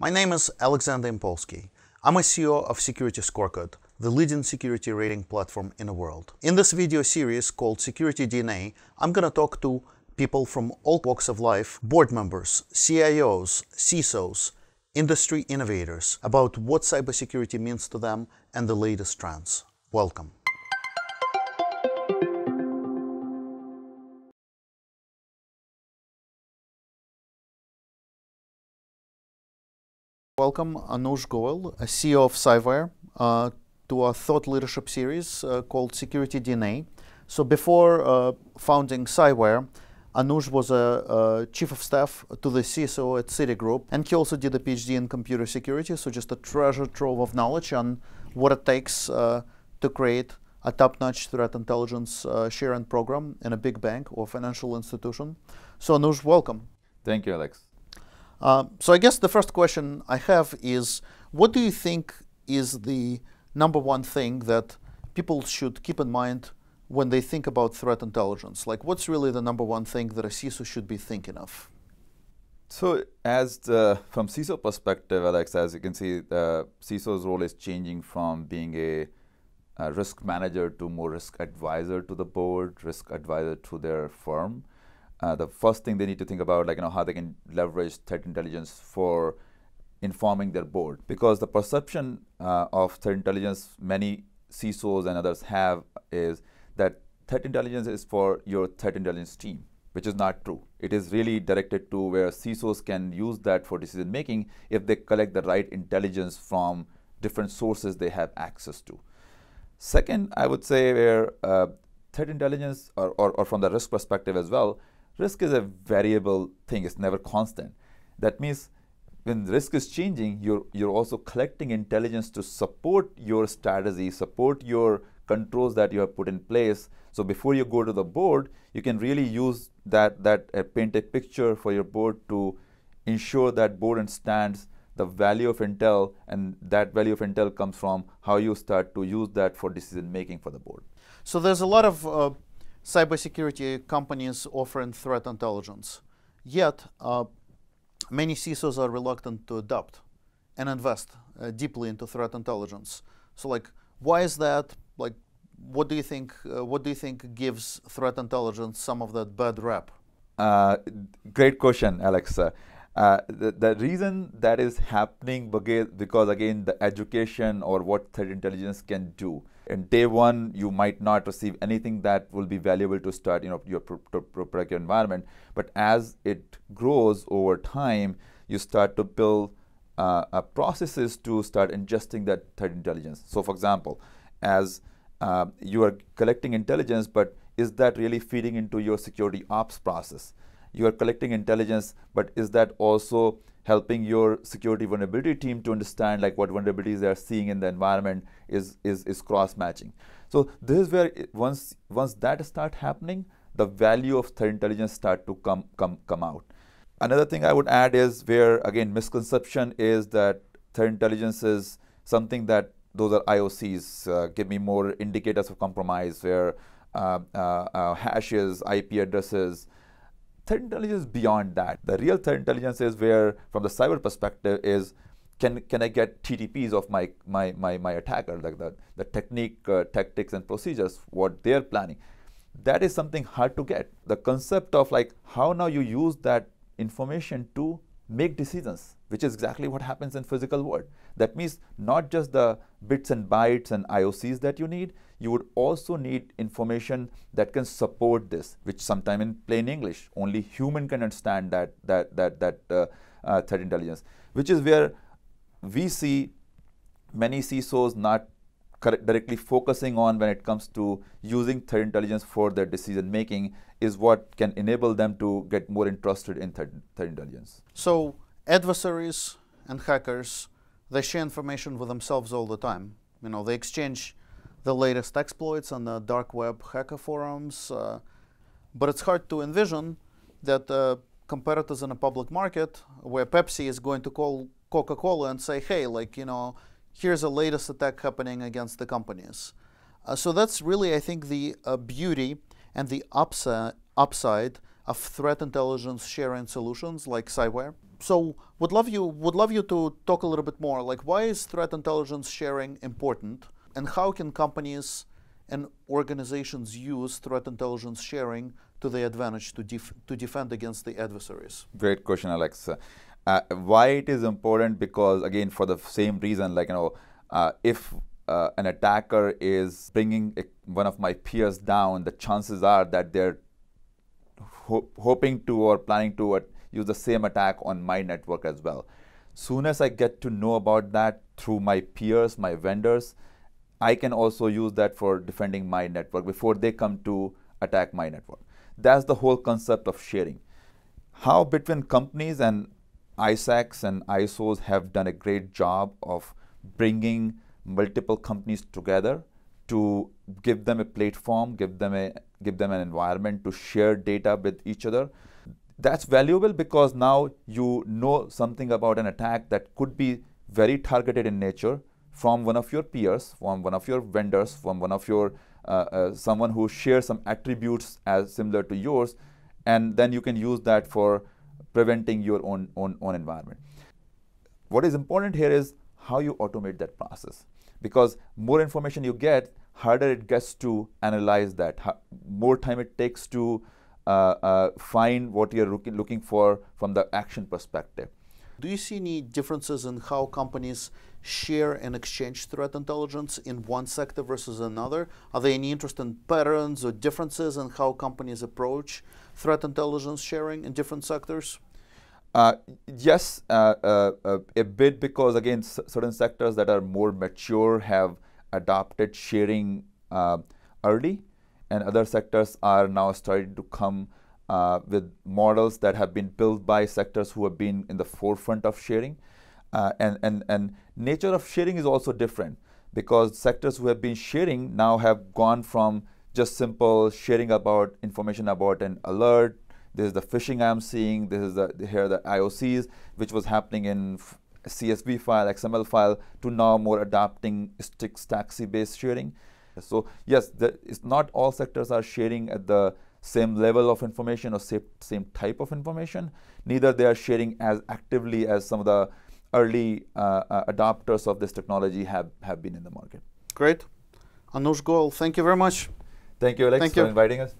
My name is Alexander Impolsky. I'm a CEO of Security Scorecard, the leading security rating platform in the world. In this video series called Security DNA, I'm gonna talk to people from all walks of life, board members, CIOs, CISOs, industry innovators, about what cybersecurity means to them and the latest trends. Welcome. Welcome, Anush Goel, CEO of Cyware, uh, to our thought leadership series uh, called Security DNA. So before uh, founding Cyware, Anush was a, a, chief of staff to the CSO at Citigroup, and he also did a PhD in computer security, so just a treasure trove of knowledge on what it takes uh, to create a top-notch threat intelligence uh, sharing program in a big bank or financial institution. So Anush, welcome. Thank you, Alex. Uh, so I guess the first question I have is, what do you think is the number one thing that people should keep in mind when they think about threat intelligence? Like, what's really the number one thing that a CISO should be thinking of? So, as the, from CISO perspective, Alex, as you can see, uh, CISO's role is changing from being a, a risk manager to more risk advisor to the board, risk advisor to their firm. Uh, the first thing they need to think about, like you know, how they can leverage threat intelligence for informing their board, because the perception uh, of threat intelligence many CISOs and others have is that threat intelligence is for your threat intelligence team, which is not true. It is really directed to where CISOs can use that for decision making if they collect the right intelligence from different sources they have access to. Second, I would say where uh, threat intelligence or, or, or from the risk perspective as well risk is a variable thing, it's never constant. That means when risk is changing, you're, you're also collecting intelligence to support your strategy, support your controls that you have put in place. So before you go to the board, you can really use that, that uh, paint a picture for your board to ensure that board understands the value of Intel and that value of Intel comes from how you start to use that for decision making for the board. So there's a lot of uh, cybersecurity companies offering threat intelligence. Yet, uh, many CISOs are reluctant to adopt and invest uh, deeply into threat intelligence. So, like, why is that? Like, what do you think? Uh, what do you think gives threat intelligence some of that bad rap? Uh, great question, Alex. Uh, the, the, reason that is happening because, because, again the education or what threat intelligence can do in day one you might not receive anything that will be valuable to start you know your product environment but as it grows over time you start to build uh, uh, processes to start ingesting that threat intelligence so for example as uh, you are collecting intelligence but is that really feeding into your security ops process you are collecting intelligence, but is that also helping your security vulnerability team to understand like what vulnerabilities they are seeing in the environment is, is, is cross-matching. So this is where once, once that start happening, the value of threat intelligence start to come, come, come out. Another thing I would add is where again misconception is that threat intelligence is something that those are IOCs, uh, give me more indicators of compromise where uh, uh, uh hashes, IP addresses, threat intelligence is beyond that. The real threat intelligence is where, from the cyber perspective, is can can I get TTPs of my my my, my attacker, like the the technique, uh, tactics, and procedures, what they're planning. That is something hard to get. The concept of like how now you use that information to make decisions, which is exactly what happens in physical world. That means not just the bits and bytes and IOCs that you need, you would also need information that can support this, which sometime in plain English, only human can understand that, that, that, that uh, uh, threat intelligence, which is where we see many CISOs not directly focusing on when it comes to using threat intelligence for their decision making is what can enable them to get more interested in threat, threat intelligence. So adversaries and hackers, they share information with themselves all the time. You know, they exchange the latest exploits on the dark web hacker forums. Uh, but it's hard to envision that uh, competitors in a public market where Pepsi is going to call Coca-Cola and say, hey, like, you know, here's the latest attack happening against the companies. Uh, so that's really, I think, the uh, beauty and the upsi upside of threat intelligence sharing solutions like Cyware. So would love you would love you to talk a little bit more like why is threat intelligence sharing important? And how can companies and organizations use threat intelligence sharing to their advantage to, def to defend against the adversaries? Great question, Alex. Uh, why it is important? Because again, for the same reason, like you know, uh, if uh, an attacker is bringing a, one of my peers down, the chances are that they're ho hoping to or planning to use the same attack on my network as well. Soon as I get to know about that through my peers, my vendors, I can also use that for defending my network before they come to attack my network. That's the whole concept of sharing. How between companies and ISACs and ISOs have done a great job of bringing multiple companies together to give them a platform, give them a give them an environment to share data with each other. That's valuable because now you know something about an attack that could be very targeted in nature from one of your peers, from one of your vendors, from one of your uh, uh, someone who shares some attributes as similar to yours, and then you can use that for preventing your own own, own environment. What is important here is how you automate that process because more information you get, harder it gets to analyze that. more time it takes to uh, uh, find what you're looking, looking for from the action perspective. Do you see any differences in how companies share and exchange threat intelligence in one sector versus another? Are there any interesting patterns or differences in how companies approach threat intelligence sharing in different sectors? Uh, yes, uh, uh, uh a bit because again, certain sectors that are more mature have adopted sharing uh, early, and other sectors are now starting to come uh, with models that have been built by sectors who have been in the forefront of sharing, and and and nature of sharing is also different because sectors who have been sharing now have gone from just simple sharing about information about an alert. This is the phishing I'm seeing. This is the here are the IOCs which was happening in CSV file, XML file to now more adapting sticks taxi based sharing. So yes, the, it's not all sectors are sharing at the same level of information or same, same type of information. Neither they are sharing as actively as some of the early uh, uh, adopters of this technology have, have been in the market. Great. Anush Goel, thank you very much. Thank you, Alex, thank you. for inviting us.